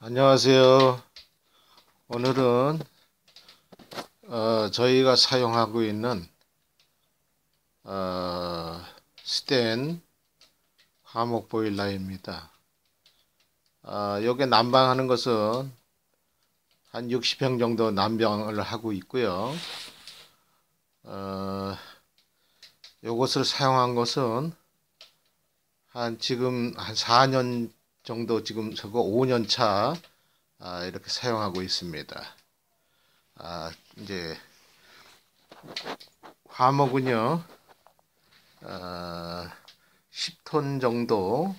안녕하세요 오늘은 어, 저희가 사용하고 있는 어, 스텐 화목 보일러입니다 여기 아, 난방하는 것은 한 60평 정도 난방을 하고 있고요 이것을 어, 사용한 것은 한 지금 한 4년 정도 지금 서거 5년 차 아, 이렇게 사용하고 있습니다. 아, 이제 화목은요 아, 10톤 정도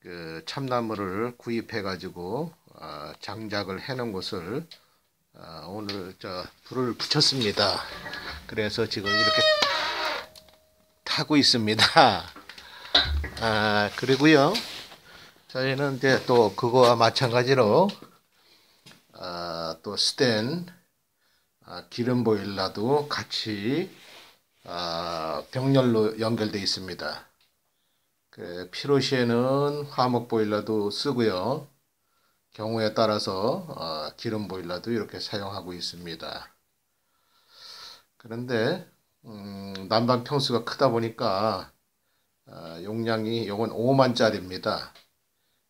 그 참나무를 구입해 가지고 아, 장작을 해 놓은 것을 아, 오늘 저 불을 붙였습니다 그래서 지금 이렇게 타고 있습니다 아, 그리고요 저희는 이제 또 그거와 마찬가지로 아, 또 스텐 아, 기름 보일러도 같이 아, 병렬로 연결되어 있습니다. 그 피로시에는 화목 보일러도 쓰고요. 경우에 따라서 어, 기름 보일러도 이렇게 사용하고 있습니다. 그런데 음, 난방 평수가 크다 보니까 어, 용량이 요건 5만짜리입니다.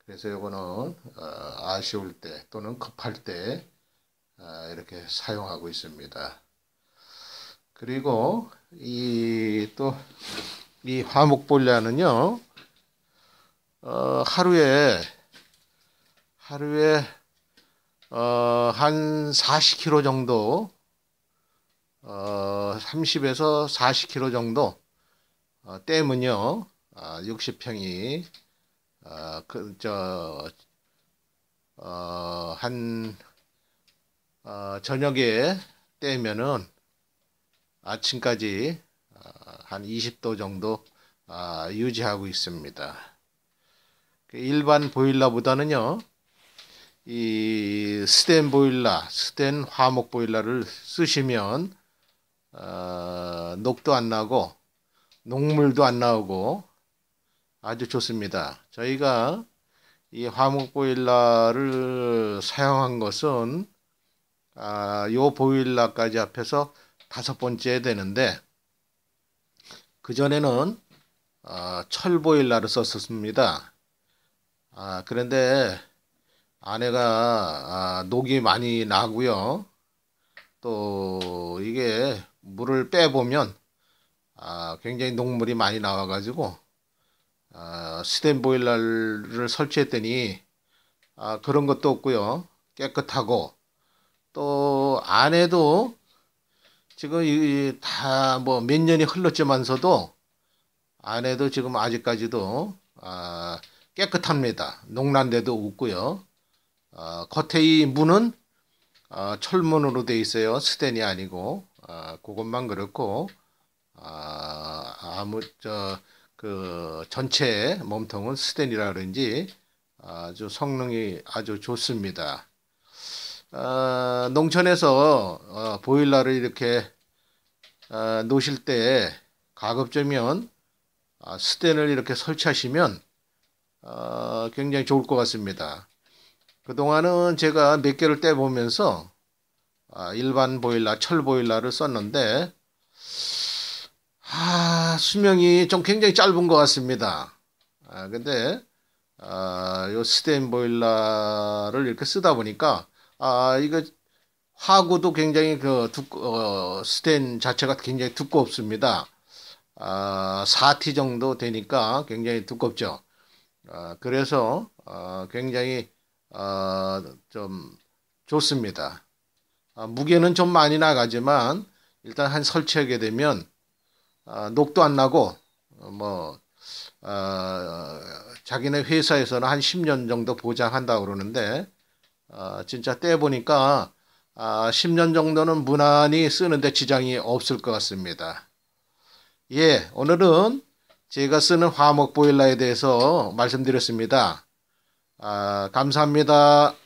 그래서 요거는 어, 아쉬울 때 또는 급할 때 어, 이렇게 사용하고 있습니다. 그리고 이 또 이 화목볼야는요 어, 하루에 하루에 어, 한 40kg 정도 어, 30에서 40kg 정도 어, 댐은요 아, 60평이 어, 그, 저, 어, 한, 어, 저녁에 떼면은 아침까지 어, 한 20도 정도 어, 유지하고 있습니다. 그 일반 보일러보다는요, 이 스텐 보일러, 스텐 화목 보일러를 쓰시면 어, 녹도 안 나고 녹물도 안 나오고 아주 좋습니다. 저희가 이 화목보일러를 사용한 것은 아, 요 보일러까지 앞에서 다섯 번째 되는데 그전에는 아, 철보일러를 썼었습니다. 아, 그런데 아내가 아, 녹이 많이 나고요. 또 이게 물을 빼보면 아, 굉장히 녹물이 많이 나와가지고 스텐 보일러를 설치했더니 아, 그런 것도 없고요. 깨끗하고 또 안에도 지금 다뭐 몇 년이 흘렀지만서도 안에도 지금 아직까지도 아, 깨끗합니다. 농란데도 없고요. 아, 겉에 이 문은 아, 철문으로 되어 있어요. 스텐이 아니고 아, 그것만 그렇고 아, 아무 저그 전체 몸통은 스텐이라 그런지 아주 성능이 아주 좋습니다. 아, 농촌에서 아, 보일러를 이렇게 아, 놓으실 때 가급적이면 아, 스텐을 이렇게 설치하시면 아, 굉장히 좋을 것 같습니다. 그동안은 제가 몇 개를 떼보면서 아, 일반 보일러, 철 보일러를 썼는데 수명이 좀 굉장히 짧은 것 같습니다. 아, 근데, 아, 요 스텐 보일러를 이렇게 쓰다 보니까, 아, 이거 화구도 굉장히 그 두꺼, 어, 스텐 자체가 굉장히 두껍습니다. 아, 4T 정도 되니까 굉장히 두껍죠. 아, 그래서, 아, 굉장히, 아, 좀 좋습니다. 아, 무게는 좀 많이 나가지만, 일단 한 설치하게 되면, 아, 녹도 안 나고 뭐 어, 자기네 회사에서는 한 10년 정도 보장한다 고 그러는데 어, 진짜 떼 보니까 아, 10년 정도는 무난히 쓰는데 지장이 없을 것 같습니다. 예, 오늘은 제가 쓰는 화목 보일러에 대해서 말씀드렸습니다. 아, 감사합니다.